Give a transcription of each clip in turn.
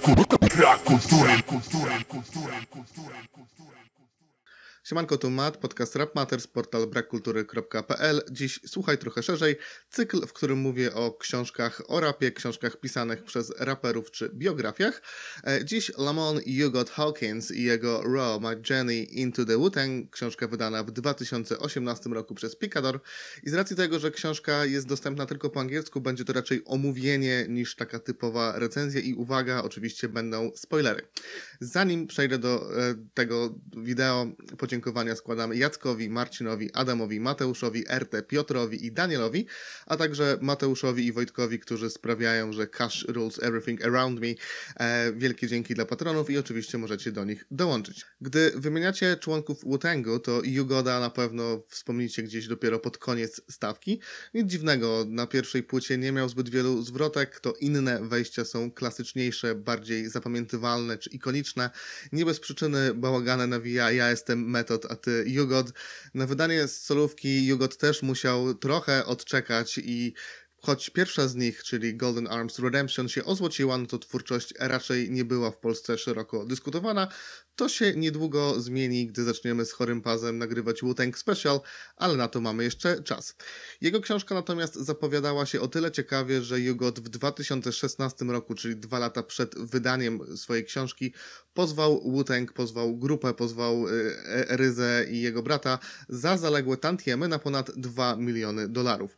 La cultura, cultura, cultura, cultura, cultura. Siemanko, tu Matt, podcast Rap Matters, portal brakkultury.pl. Dziś słuchaj trochę szerzej, cykl, w którym mówię o książkach o rapie, książkach pisanych przez raperów czy biografiach. E, dziś Lamon Hugot Hawkins i jego Raw My Journey Into the Wu-Tang, książka wydana w 2018 roku przez Picador. I z racji tego, że książka jest dostępna tylko po angielsku, będzie to raczej omówienie niż taka typowa recenzja i uwaga, oczywiście będą spoilery. Zanim przejdę do e, tego wideo, podziękowania składamy Jackowi, Marcinowi, Adamowi, Mateuszowi, RT, Piotrowi i Danielowi, a także Mateuszowi i Wojtkowi, którzy sprawiają, że Cash rules everything around me. E, wielkie dzięki dla patronów i oczywiście możecie do nich dołączyć. Gdy wymieniacie członków Wutangu, to Jugoda na pewno wspomnicie gdzieś dopiero pod koniec stawki. Nic dziwnego, na pierwszej płycie nie miał zbyt wielu zwrotek, to inne wejścia są klasyczniejsze, bardziej zapamiętywalne czy ikoniczne nie bez przyczyny bałagane nawija ja jestem metod, a ty Jugot. Na wydanie z solówki Jugot też musiał trochę odczekać i Choć pierwsza z nich, czyli Golden Arms Redemption, się ozłociła, no to twórczość raczej nie była w Polsce szeroko dyskutowana. To się niedługo zmieni, gdy zaczniemy z chorym pazem nagrywać wu Special, ale na to mamy jeszcze czas. Jego książka natomiast zapowiadała się o tyle ciekawie, że Jugot w 2016 roku, czyli dwa lata przed wydaniem swojej książki, pozwał wu pozwał grupę, pozwał y, e, Ryzę i jego brata za zaległe tantiemy na ponad 2 miliony dolarów.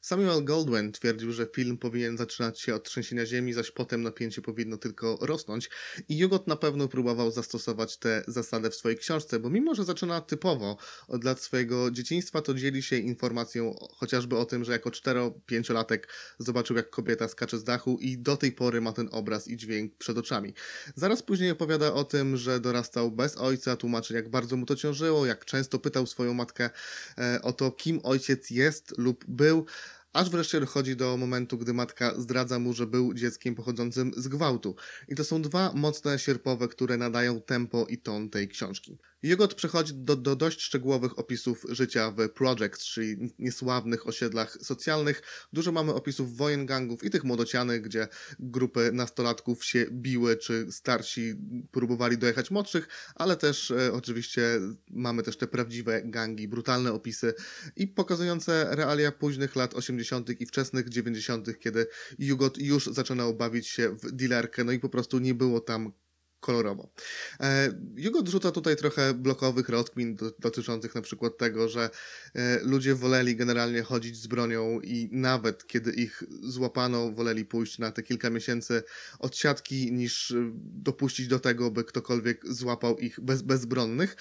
Samuel Goldwyn twierdził, że film powinien zaczynać się od trzęsienia ziemi, zaś potem napięcie powinno tylko rosnąć i Jugot na pewno próbował zastosować tę zasadę w swojej książce, bo mimo, że zaczyna typowo od lat swojego dzieciństwa, to dzieli się informacją chociażby o tym, że jako 4-5-latek zobaczył jak kobieta skacze z dachu i do tej pory ma ten obraz i dźwięk przed oczami. Zaraz później opowiada o tym, że dorastał bez ojca, tłumaczy jak bardzo mu to ciążyło, jak często pytał swoją matkę e, o to, kim ojciec jest lub był, aż wreszcie dochodzi do momentu, gdy matka zdradza mu, że był dzieckiem pochodzącym z gwałtu. I to są dwa mocne sierpowe, które nadają tempo i ton tej książki. Jugot przechodzi do, do, dość szczegółowych opisów życia w Projects, czyli niesławnych osiedlach socjalnych. Dużo mamy opisów wojen gangów i tych młodocianych, gdzie grupy nastolatków się biły, czy starsi próbowali dojechać młodszych, ale też e, oczywiście mamy też te prawdziwe gangi, brutalne opisy i pokazujące realia późnych lat 80. i wczesnych 90., kiedy Jugot już zaczynał bawić się w dealerkę, no i po prostu nie było tam kolorowo. E, Jugo odrzuca tutaj trochę blokowych rozkmin dotyczących na przykład tego, że e, ludzie woleli generalnie chodzić z bronią i nawet kiedy ich złapano, woleli pójść na te kilka miesięcy odsiadki niż e, dopuścić do tego, by ktokolwiek złapał ich bez, bezbronnych.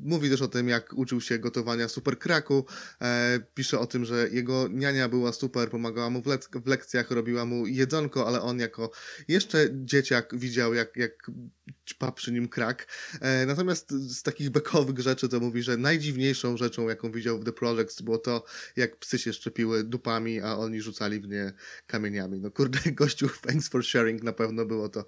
Mówi też o tym, jak uczył się gotowania super kraku. Pisze o tym, że jego niania była super, pomagała mu w, lek w lekcjach, robiła mu jedzonko, ale on jako jeszcze dzieciak widział, jak, jak jak ćpa przy nim krak. E, natomiast z takich bekowych rzeczy to mówi, że najdziwniejszą rzeczą, jaką widział w The Projects, było to, jak psy się szczepiły dupami, a oni rzucali w nie kamieniami. No kurde, gościu, thanks for sharing, na pewno było to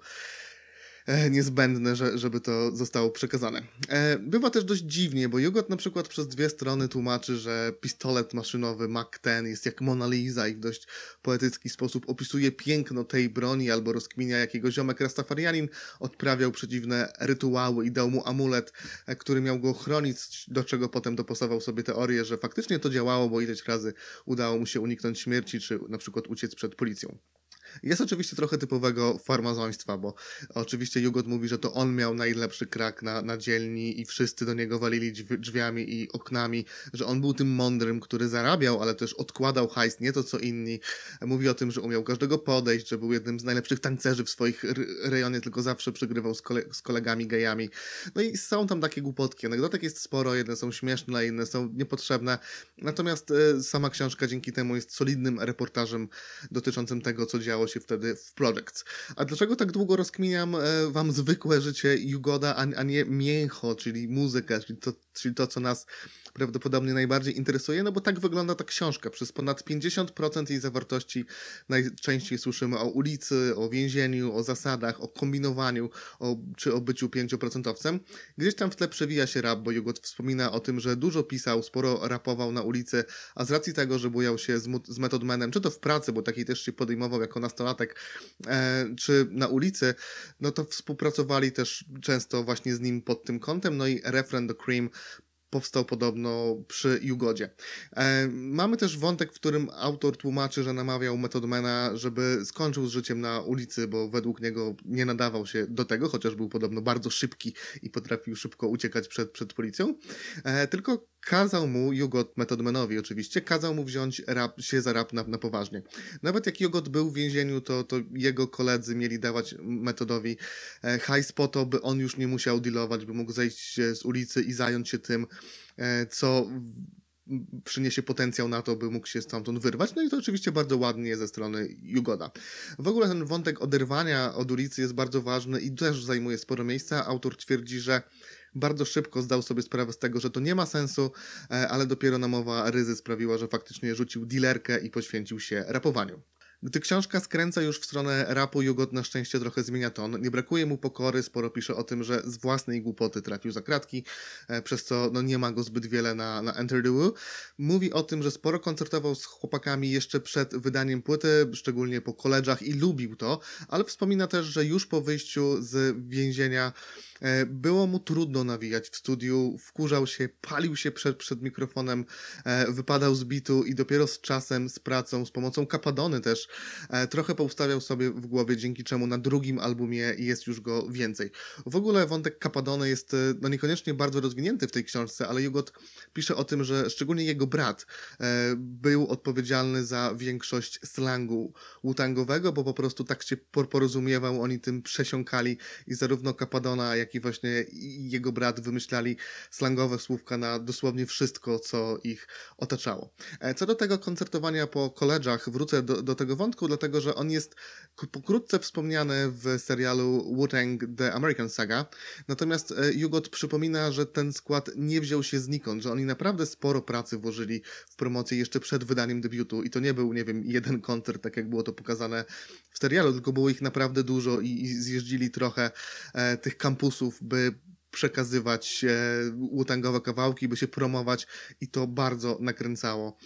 E, niezbędne, że, żeby to zostało przekazane. E, bywa też dość dziwnie, bo Jugot na przykład przez dwie strony tłumaczy, że pistolet maszynowy Mac 10 jest jak Mona Lisa i w dość poetycki sposób opisuje piękno tej broni albo rozkminia jakiego ziomek Rastafarianin odprawiał przeciwne rytuały i dał mu amulet, e, który miał go chronić, do czego potem dopasował sobie teorię, że faktycznie to działało, bo ileś razy udało mu się uniknąć śmierci czy na przykład uciec przed policją. Jest oczywiście trochę typowego farmazoństwa, bo oczywiście Jugot mówi, że to on miał najlepszy krak na, na dzielni i wszyscy do niego walili drzwiami i oknami, że on był tym mądrym, który zarabiał, ale też odkładał hajs, nie to co inni. Mówi o tym, że umiał każdego podejść, że był jednym z najlepszych tancerzy w swoich rejonie, tylko zawsze przegrywał z, kole z kolegami gejami. No i są tam takie głupotki. Anegdotek jest sporo, jedne są śmieszne, inne są niepotrzebne. Natomiast y, sama książka dzięki temu jest solidnym reportażem dotyczącym tego, co działo się wtedy w Projects. A dlaczego tak długo rozkminiam e, wam zwykłe życie Jugoda, a, a nie mięcho, czyli muzykę, czyli to, czyli to co nas prawdopodobnie najbardziej interesuje, no bo tak wygląda ta książka. Przez ponad 50% jej zawartości najczęściej słyszymy o ulicy, o więzieniu, o zasadach, o kombinowaniu, o, czy o byciu pięcioprocentowcem. Gdzieś tam w tle przewija się rap, bo Jugot wspomina o tym, że dużo pisał, sporo rapował na ulicy, a z racji tego, że bujał się z, z Method Manem, czy to w pracy, bo takiej też się podejmował jako nastolatek, e, czy na ulicy, no to współpracowali też często właśnie z nim pod tym kątem, no i refren do Cream powstał podobno przy Jugodzie. E, mamy też wątek, w którym autor tłumaczy, że namawiał Metodmana, żeby skończył z życiem na ulicy, bo według niego nie nadawał się do tego, chociaż był podobno bardzo szybki i potrafił szybko uciekać przed, przed policją. E, tylko kazał mu Jugot Metodmenowi oczywiście, kazał mu wziąć rap, się za rap na, na poważnie. Nawet jak Jugot był w więzieniu, to, to jego koledzy mieli dawać Metodowi e, hajs po to, by on już nie musiał dealować, by mógł zejść z ulicy i zająć się tym, e, co przyniesie potencjał na to, by mógł się stamtąd wyrwać. No i to oczywiście bardzo ładnie ze strony Jugoda. W ogóle ten wątek oderwania od ulicy jest bardzo ważny i też zajmuje sporo miejsca. Autor twierdzi, że bardzo szybko zdał sobie sprawę z tego, że to nie ma sensu, e, ale dopiero namowa Ryzy sprawiła, że faktycznie rzucił dealerkę i poświęcił się rapowaniu. Gdy książka skręca już w stronę rapu, Jugot na szczęście trochę zmienia ton. Nie brakuje mu pokory, sporo pisze o tym, że z własnej głupoty trafił za kratki, e, przez co no, nie ma go zbyt wiele na, na Enter the Woo. Mówi o tym, że sporo koncertował z chłopakami jeszcze przed wydaniem płyty, szczególnie po koleżach i lubił to, ale wspomina też, że już po wyjściu z więzienia E, było mu trudno nawijać w studiu, wkurzał się, palił się przed, przed mikrofonem, e, wypadał z bitu i dopiero z czasem, z pracą, z pomocą Kapadony też e, trochę poustawiał sobie w głowie, dzięki czemu na drugim albumie jest już go więcej. W ogóle wątek Kapadony jest no niekoniecznie bardzo rozwinięty w tej książce, ale Jugot pisze o tym, że szczególnie jego brat był odpowiedzialny za większość slangu utangowego, bo po prostu tak się porozumiewał, oni tym przesiąkali i zarówno Kapadona, jak i właśnie jego brat wymyślali slangowe słówka na dosłownie wszystko, co ich otaczało. E, co do tego koncertowania po koledżach, wrócę do, do tego wątku, dlatego że on jest pokrótce wspomniany w serialu Wu-Tang The American Saga, natomiast e, Jugot przypomina, że ten skład nie wziął się znikąd, że oni naprawdę sporo pracy włożyli w promocję jeszcze przed wydaniem debiutu i to nie był, nie wiem, jeden koncert, tak jak było to pokazane w serialu, tylko było ich naprawdę dużo i, i trochę e, tych kampusów by przekazywać e, utangowe kawałki, by się promować i to bardzo nakręcało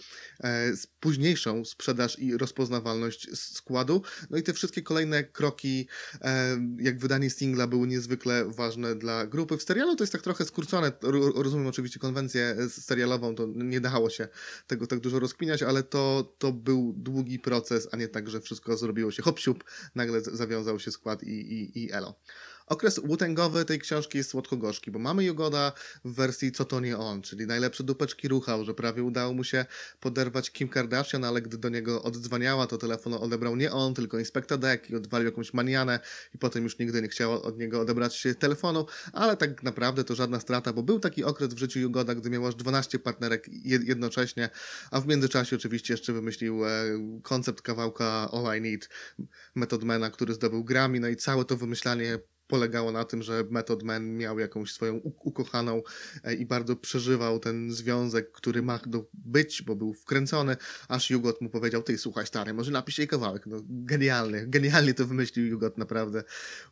e, późniejszą sprzedaż i rozpoznawalność składu. No i te wszystkie kolejne kroki, e, jak wydanie singla, były niezwykle ważne dla grupy. W serialu to jest tak trochę skrócone, rozumiem oczywiście konwencję serialową, to nie dało się tego tak dużo rozkminiać, ale to, to był długi proces, a nie tak, że wszystko zrobiło się hop nagle zawiązał się skład i, i, i elo. Okres łutęgowy tej książki jest słodko-gorzki, bo mamy Jogoda w wersji Co to nie on, czyli najlepsze dupeczki ruchał, że prawie udało mu się poderwać Kim Kardashian, ale gdy do niego oddzwaniała, to telefon odebrał nie on, tylko Inspektor Deck i odwalił jakąś manianę i potem już nigdy nie chciała od niego odebrać telefonu, ale tak naprawdę to żadna strata, bo był taki okres w życiu Jogoda, gdy miał aż 12 partnerek jednocześnie, a w międzyczasie oczywiście jeszcze wymyślił e, koncept kawałka All I Need Method mena, który zdobył Grammy, no i całe to wymyślanie polegało na tym, że Method Man miał jakąś swoją ukochaną e, i bardzo przeżywał ten związek, który ma do być, bo był wkręcony, aż Jugot mu powiedział, ty słuchaj stary, może napisz jej kawałek. No, genialny, genialnie to wymyślił Jugot, naprawdę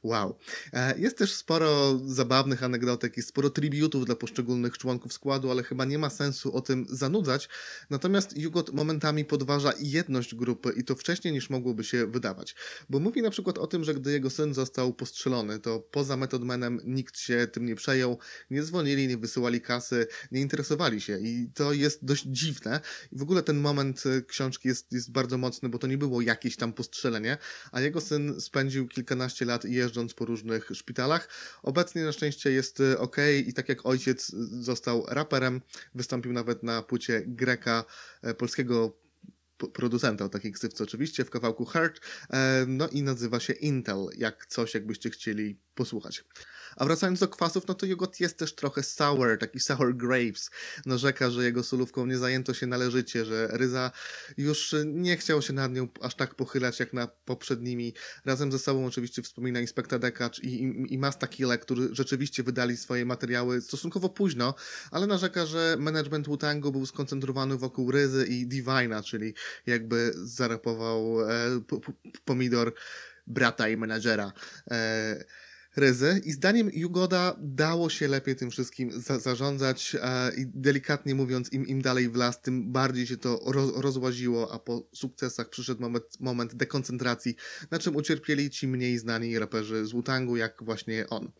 wow. E, jest też sporo zabawnych anegdotek i sporo tribiutów dla poszczególnych członków składu, ale chyba nie ma sensu o tym zanudzać. Natomiast Jugot momentami podważa jedność grupy i to wcześniej niż mogłoby się wydawać, bo mówi na przykład o tym, że gdy jego syn został postrzelony, to poza Method Manem nikt się tym nie przejął, nie dzwonili, nie wysyłali kasy, nie interesowali się i to jest dość dziwne. I w ogóle ten moment e, książki jest, jest bardzo mocny, bo to nie było jakieś tam postrzelenie, a jego syn spędził kilkanaście lat jeżdżąc po różnych szpitalach. Obecnie na szczęście jest e, ok i tak jak ojciec e, został raperem, wystąpił nawet na płycie Greka, polskiego producenta o takiej ksywce oczywiście, w kawałku Heart, e, no i nazywa się Intel, jak coś jakbyście chcieli posłuchać. A wracając do kwasów, no to jogurt jest też trochę sour, taki sour grapes. Narzeka, no, że jego solówką nie zajęto się należycie, że Ryza już nie chciał się nad nią aż tak pochylać jak na poprzednimi. Razem ze sobą oczywiście wspomina inspektor Dekacz i, i, i Masta Kile, którzy rzeczywiście wydali swoje materiały stosunkowo późno, ale narzeka, że management Wutangu był skoncentrowany wokół Ryzy i Divina, czyli jakby zarapował e, pomidor brata i menadżera. E, ryzy i zdaniem Jugoda dało się lepiej tym wszystkim za zarządzać e, i delikatnie mówiąc, im, im dalej w las, tym bardziej się to roz rozłaziło, a po sukcesach przyszedł moment, moment dekoncentracji, na czym ucierpieli ci mniej znani raperzy z Wutangu, jak właśnie on.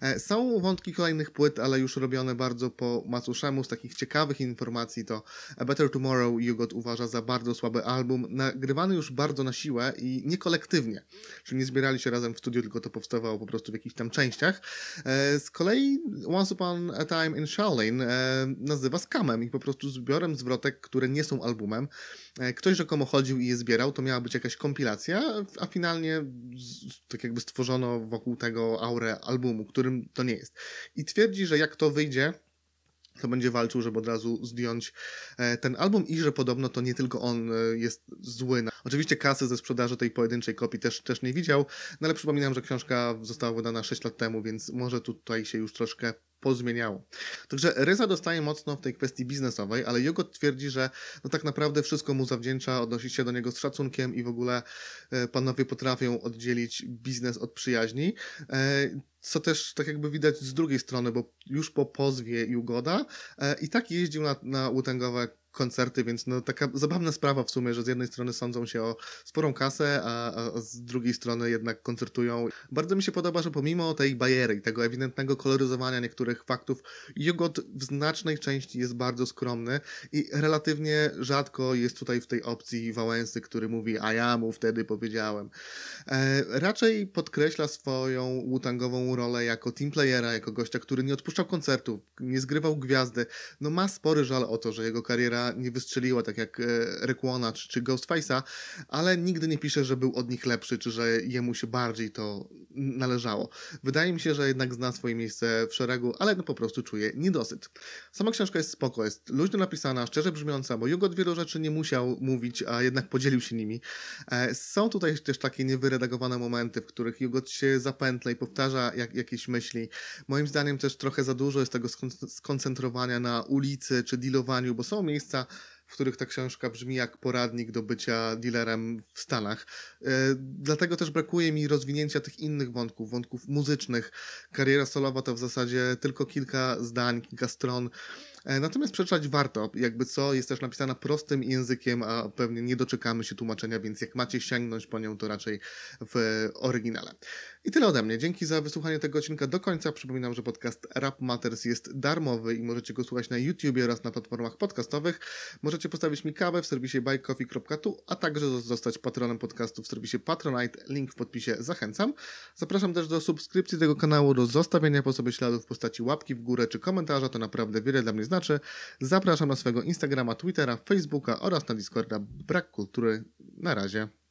E, są wątki kolejnych płyt, ale już robione bardzo po macuszemu, z takich ciekawych informacji to a Better Tomorrow Jugod uważa za bardzo słaby album, nagrywany już bardzo na siłę i niekolektywnie, czyli nie zbierali się razem w studiu, tylko to powstawało po prostu w jakichś tam częściach. E, z kolei Once Upon a Time in Shaolin e, nazywa skamem i po prostu zbiorem zwrotek, które nie są albumem. E, ktoś rzekomo chodził i je zbierał, to miała być jakaś kompilacja, a finalnie tak jakby stworzono wokół tego aurę albumu, którym to nie jest. I twierdzi, że jak to wyjdzie, to będzie walczył, żeby od razu zdjąć e, ten album i że podobno to nie tylko on e, jest zły. Oczywiście kasy ze sprzedaży tej pojedynczej kopii też, też nie widział, no ale przypominam, że książka została wydana 6 lat temu, więc może tutaj się już troszkę pozmieniało. Także Ryza dostaje mocno w tej kwestii biznesowej, ale Jogot twierdzi, że no tak naprawdę wszystko mu zawdzięcza, odnosi się do niego z szacunkiem i w ogóle e, panowie potrafią oddzielić biznes od przyjaźni co też tak jakby widać z drugiej strony, bo już po pozwie i ugoda e, i tak jeździł na, na Łutęgowe koncerty, więc no taka zabawna sprawa w sumie, że z jednej strony sądzą się o sporą kasę, a, a z drugiej strony jednak koncertują. Bardzo mi się podoba, że pomimo tej bajery i tego ewidentnego koloryzowania niektórych faktów, Jugot w znacznej części jest bardzo skromny i relatywnie rzadko jest tutaj w tej opcji Wałęsy, który mówi, a ja mu wtedy powiedziałem. E, raczej podkreśla swoją łutangową rolę jako team playera, jako gościa, który nie odpuszczał koncertów, nie zgrywał gwiazdy. No ma spory żal o to, że jego kariera nie wystrzeliła, tak jak e, Rekłona czy, czy Ghostface'a, ale nigdy nie pisze, że był od nich lepszy, czy że jemu się bardziej to należało. Wydaje mi się, że jednak zna swoje miejsce w szeregu, ale no po prostu czuje niedosyt. Sama książka jest spoko, jest luźno napisana, szczerze brzmiąca, bo Jugot wielu rzeczy nie musiał mówić, a jednak podzielił się nimi. E, są tutaj też takie niewyredagowane momenty, w których Jugot się zapętla i powtarza jak, jakieś myśli. Moim zdaniem też trochę za dużo jest tego skoncentrowania na ulicy czy dealowaniu, bo są miejsca, w których ta książka brzmi jak poradnik do bycia dealerem w Stanach. E, dlatego też brakuje mi rozwinięcia tych innych wątków, wątków muzycznych. Kariera solowa to w zasadzie tylko kilka zdań, kilka stron E, natomiast przeczytać warto, jakby co, jest też napisana prostym językiem, a pewnie nie doczekamy się tłumaczenia, więc jak macie sięgnąć po nią, to raczej w oryginale. I tyle ode mnie. Dzięki za wysłuchanie tego odcinka do końca. Przypominam, że podcast Rap Matters jest darmowy i możecie go słuchać na YouTubie oraz na platformach podcastowych. Możecie postawić mi kawę w serwisie buycoffee.tu, a także zostać patronem podcastu w serwisie Patronite. Link w podpisie zachęcam. Zapraszam też do subskrypcji tego kanału, do zostawienia po sobie śladów w postaci łapki w górę czy komentarza. To naprawdę wiele dla mnie znaczy znaczy, zapraszam na swojego Instagrama, Twittera, Facebooka oraz na Discorda Brak Kultury. Na razie.